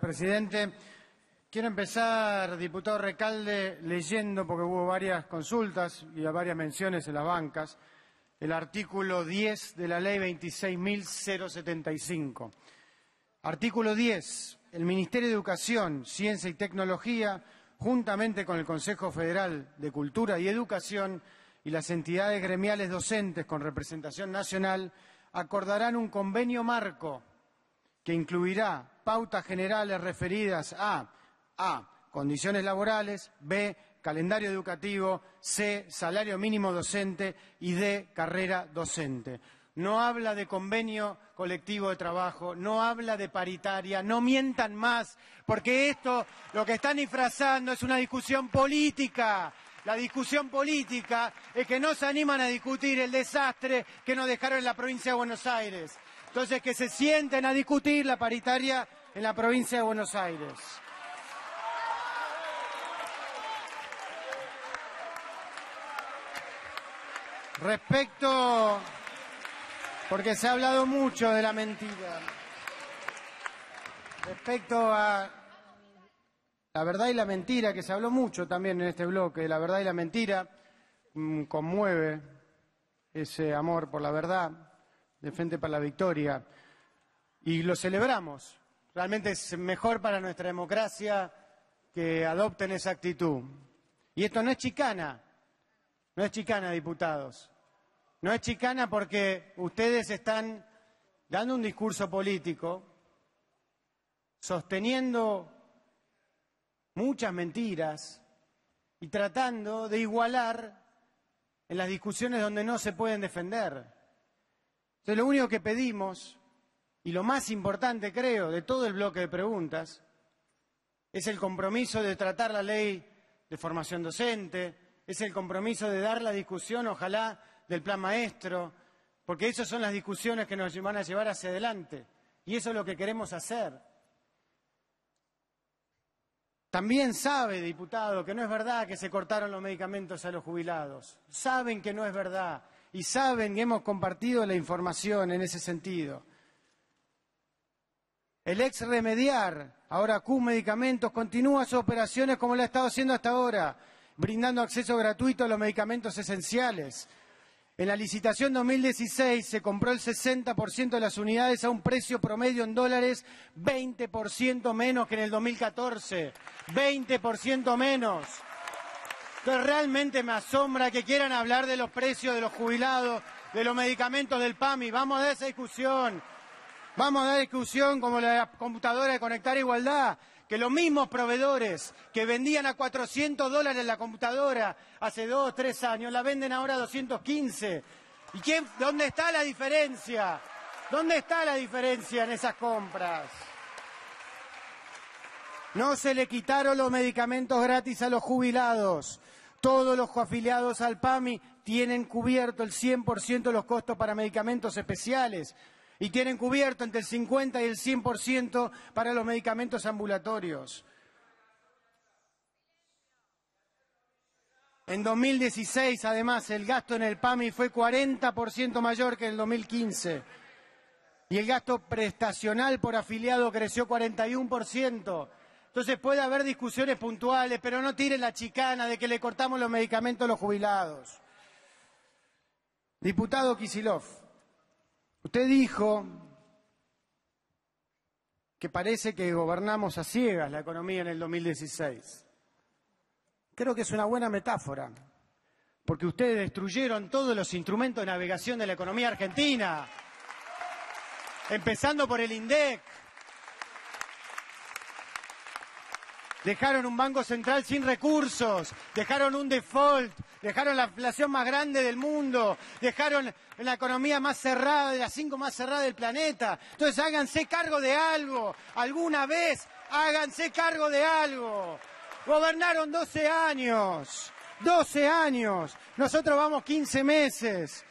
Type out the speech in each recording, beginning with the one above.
Presidente, quiero empezar, diputado Recalde, leyendo, porque hubo varias consultas y varias menciones en las bancas, el artículo 10 de la ley 26.075. Artículo 10. El Ministerio de Educación, Ciencia y Tecnología, juntamente con el Consejo Federal de Cultura y Educación y las entidades gremiales docentes con representación nacional, acordarán un convenio marco que incluirá pautas generales referidas a A. Condiciones laborales, B. Calendario educativo, C. Salario mínimo docente y D. Carrera docente. No habla de convenio colectivo de trabajo, no habla de paritaria, no mientan más, porque esto lo que están disfrazando es una discusión política. La discusión política es que no se animan a discutir el desastre que nos dejaron en la provincia de Buenos Aires. Entonces, que se sienten a discutir la paritaria en la provincia de Buenos Aires. Respecto, porque se ha hablado mucho de la mentira, respecto a la verdad y la mentira, que se habló mucho también en este bloque, la verdad y la mentira, mm, conmueve ese amor por la verdad, de Frente para la Victoria, y lo celebramos. Realmente es mejor para nuestra democracia que adopten esa actitud. Y esto no es chicana, no es chicana, diputados. No es chicana porque ustedes están dando un discurso político, sosteniendo muchas mentiras y tratando de igualar en las discusiones donde no se pueden defender. Entonces lo único que pedimos, y lo más importante creo de todo el bloque de preguntas, es el compromiso de tratar la ley de formación docente, es el compromiso de dar la discusión, ojalá, del plan maestro, porque esas son las discusiones que nos van a llevar hacia adelante, y eso es lo que queremos hacer. También sabe, diputado, que no es verdad que se cortaron los medicamentos a los jubilados. Saben que no es verdad y saben que hemos compartido la información en ese sentido. El ex remediar, ahora Q Medicamentos, continúa sus operaciones como lo ha estado haciendo hasta ahora, brindando acceso gratuito a los medicamentos esenciales. En la licitación 2016 se compró el 60% de las unidades a un precio promedio en dólares 20% menos que en el 2014. 20% menos que realmente me asombra que quieran hablar de los precios de los jubilados, de los medicamentos del PAMI. Vamos a dar esa discusión. Vamos a dar discusión como la computadora de Conectar Igualdad, que los mismos proveedores que vendían a 400 dólares la computadora hace dos o tres años, la venden ahora a 215. ¿Y quién, dónde está la diferencia? ¿Dónde está la diferencia en esas compras? No se le quitaron los medicamentos gratis a los jubilados. Todos los afiliados al PAMI tienen cubierto el 100% de los costos para medicamentos especiales y tienen cubierto entre el 50 y el 100% para los medicamentos ambulatorios. En 2016, además, el gasto en el PAMI fue 40% mayor que en el 2015. Y el gasto prestacional por afiliado creció 41%. Entonces puede haber discusiones puntuales, pero no tiren la chicana de que le cortamos los medicamentos a los jubilados. Diputado Kisilov, usted dijo que parece que gobernamos a ciegas la economía en el 2016. Creo que es una buena metáfora, porque ustedes destruyeron todos los instrumentos de navegación de la economía argentina, empezando por el INDEC, dejaron un Banco Central sin recursos, dejaron un default, dejaron la inflación más grande del mundo, dejaron la economía más cerrada, de las cinco más cerradas del planeta. Entonces háganse cargo de algo, alguna vez háganse cargo de algo. Gobernaron 12 años, 12 años, nosotros vamos 15 meses.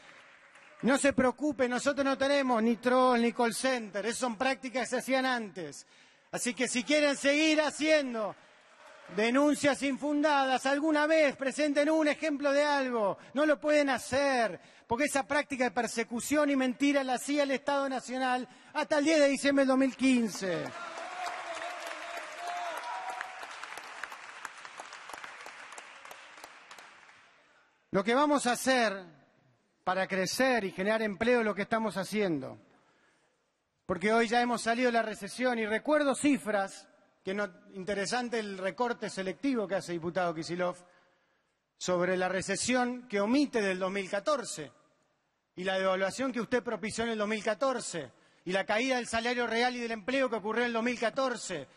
No se preocupe, nosotros no tenemos ni trolls ni call center, esas son prácticas que se hacían antes. Así que si quieren seguir haciendo Denuncias infundadas, alguna vez presenten un ejemplo de algo, no lo pueden hacer, porque esa práctica de persecución y mentira la hacía el Estado Nacional hasta el 10 de diciembre del 2015. Lo que vamos a hacer para crecer y generar empleo es lo que estamos haciendo, porque hoy ya hemos salido de la recesión y recuerdo cifras que no, interesante el recorte selectivo que hace el diputado Kisilov sobre la recesión que omite del 2014 y la devaluación que usted propició en el 2014 y la caída del salario real y del empleo que ocurrió en el 2014.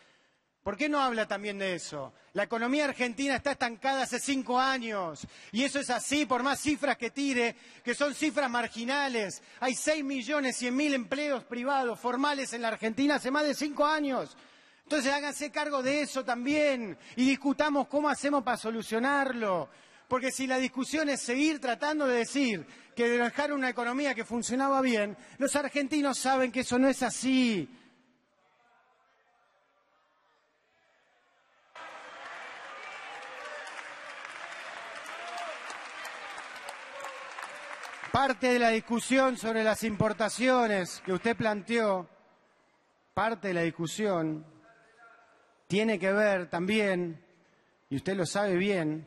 ¿Por qué no habla también de eso? La economía argentina está estancada hace cinco años y eso es así por más cifras que tire, que son cifras marginales. Hay seis millones cien mil empleos privados formales en la Argentina hace más de cinco años. Entonces háganse cargo de eso también y discutamos cómo hacemos para solucionarlo. Porque si la discusión es seguir tratando de decir que dejar una economía que funcionaba bien, los argentinos saben que eso no es así. Parte de la discusión sobre las importaciones que usted planteó, parte de la discusión tiene que ver también, y usted lo sabe bien,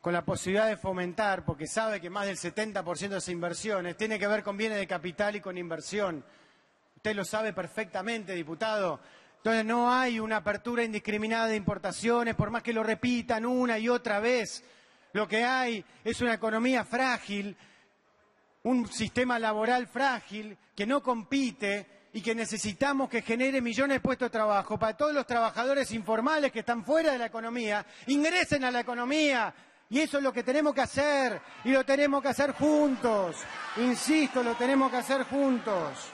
con la posibilidad de fomentar, porque sabe que más del 70% de esas inversiones tiene que ver con bienes de capital y con inversión. Usted lo sabe perfectamente, diputado. Entonces no hay una apertura indiscriminada de importaciones, por más que lo repitan una y otra vez. Lo que hay es una economía frágil, un sistema laboral frágil que no compite y que necesitamos que genere millones de puestos de trabajo para todos los trabajadores informales que están fuera de la economía, ingresen a la economía. Y eso es lo que tenemos que hacer, y lo tenemos que hacer juntos. Insisto, lo tenemos que hacer juntos.